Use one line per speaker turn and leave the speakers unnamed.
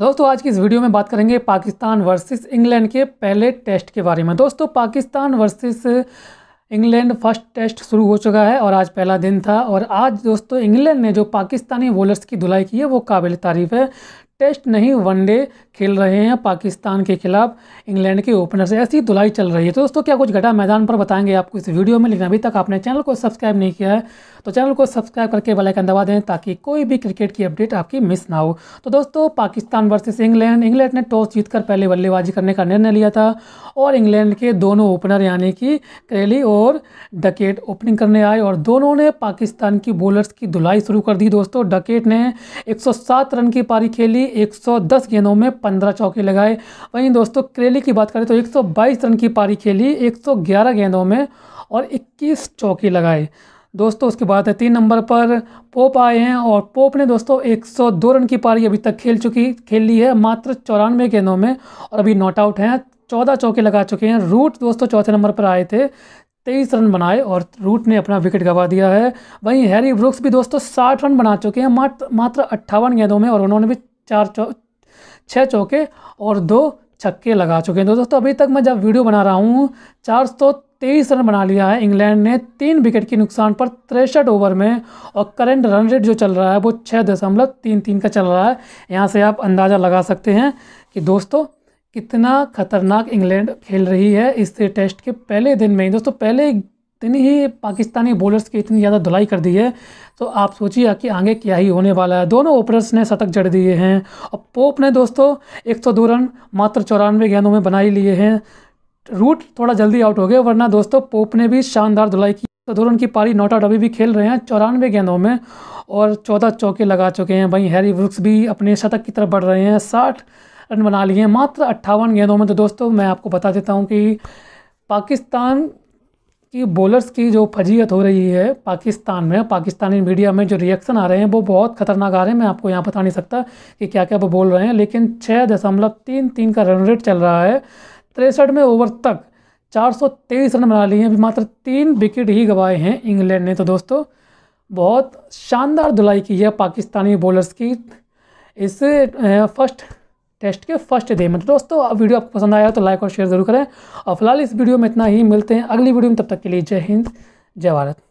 दोस्तों आज की इस वीडियो में बात करेंगे पाकिस्तान वर्सेस इंग्लैंड के पहले टेस्ट के बारे में दोस्तों Pakistan versus England first test शुरू हो चुका है और आज पहला दिन था और आज दोस्तों इंग्लैंड ने जो पाकिस्तानी बॉलर्स की धुलाई की है वो काबिल तारीफ़ है टेस्ट नहीं वनडे खेल रहे हैं पाकिस्तान के खिलाफ इंग्लैंड के ओपनर से ऐसी धुलाई चल रही है तो दोस्तों क्या कुछ घटा मैदान पर बताएंगे आपको इस वीडियो में लेकिन अभी तक आपने चैनल को सब्सक्राइब नहीं किया है तो चैनल को सब्सक्राइब करके बेल आइकन दबा दें ताकि कोई भी क्रिकेट की अपडेट आपकी मिस ना हो तो दोस्तों पाकिस्तान वर्सेज इंग्लैंड इंग्लैंड ने टॉस जीतकर पहले बल्लेबाजी करने का निर्णय लिया था और इंग्लैंड के दोनों ओपनर यानी कि क्रेली और डकेट ओपनिंग करने आए और दोनों ने पाकिस्तान की बॉलर्स की धुलाई शुरू कर दी दोस्तों डकेट ने सात रन की पारी खेली 110 गेंदों में 15 चौके लगाए वहीं दोस्तों क्रेली की बात करें तो 122 रन की पारी खेली 111 गेंदों में और 21 चौके लगाए दोस्तों उसके बाद है तीन नंबर पर पोप आए हैं और पोप ने दोस्तों 102 रन की पारी अभी तक खेल चुकी खेल ली है मात्र चौरानवे गेंदों में और अभी नॉट आउट हैं चौदह चौके लगा चुके हैं रूट दोस्तों चौथे नंबर पर आए थे तेईस रन बनाए और रूट ने अपना विकेट गवा दिया है वहीं हैरी ब्रुक्स भी दोस्तों साठ रन बना चुके हैं मात्र मात्र अट्ठावन गेंदों में और उन्होंने भी चार चौ छः चौके और दो छक्के लगा चुके हैं दोस्तों तो अभी तक मैं जब वीडियो बना रहा हूँ चार सौ तेईस रन बना लिया है इंग्लैंड ने तीन विकेट के नुकसान पर तिरसठ ओवर में और करंट रन रेट जो चल रहा है वो छः दशमलव तीन तीन का चल रहा है यहाँ से आप अंदाज़ा लगा सकते हैं कि दोस्तों कितना खतरनाक इंग्लैंड खेल रही है इस टेस्ट के पहले दिन में ही दोस्तों पहले इतनी ही पाकिस्तानी बॉलर्स की इतनी ज़्यादा धुलाई कर दी है तो आप सोचिए कि आगे क्या ही होने वाला है दोनों ओपनर्स ने शतक जड़ दिए हैं और पोप ने दोस्तों एक सौ दो रन मात्र चौरानवे गेंदों में बनाई लिए हैं रूट थोड़ा जल्दी आउट हो गए वरना दोस्तों पोप ने भी शानदार धुलाई की तो दो रन की पारी नॉट आउट अभी भी खेल रहे हैं चौरानवे गेंदों में और चौदह चौके लगा चुके हैं वहीं हैरी ब्रुक्स भी अपने शतक की तरफ बढ़ रहे हैं साठ रन बना लिए हैं मात्र अट्ठावन गेंदों में तो दोस्तों मैं आपको बता देता हूँ कि पाकिस्तान कि बॉलर्स की जो फजीयत हो रही है पाकिस्तान में पाकिस्तानी मीडिया में जो रिएक्शन आ रहे हैं वो बहुत खतरनाक आ रहे हैं मैं आपको यहाँ बता नहीं सकता कि क्या क्या वो बोल रहे हैं लेकिन छः दशमलव तीन तीन का रन रेट चल रहा है तिरसठ में ओवर तक 423 रन बना लिए हैं अभी मात्र तीन विकेट ही गंवाए हैं इंग्लैंड ने तो दोस्तों बहुत शानदार धुलाई की है पाकिस्तानी बॉलर्स की इस फर्स्ट टेस्ट के फर्स्ट डे मतलब दोस्तों अब वीडियो आपको पसंद आया तो लाइक और शेयर जरूर करें और फिलहाल इस वीडियो में इतना ही मिलते हैं अगली वीडियो में तब तक के लिए जय हिंद जय भारत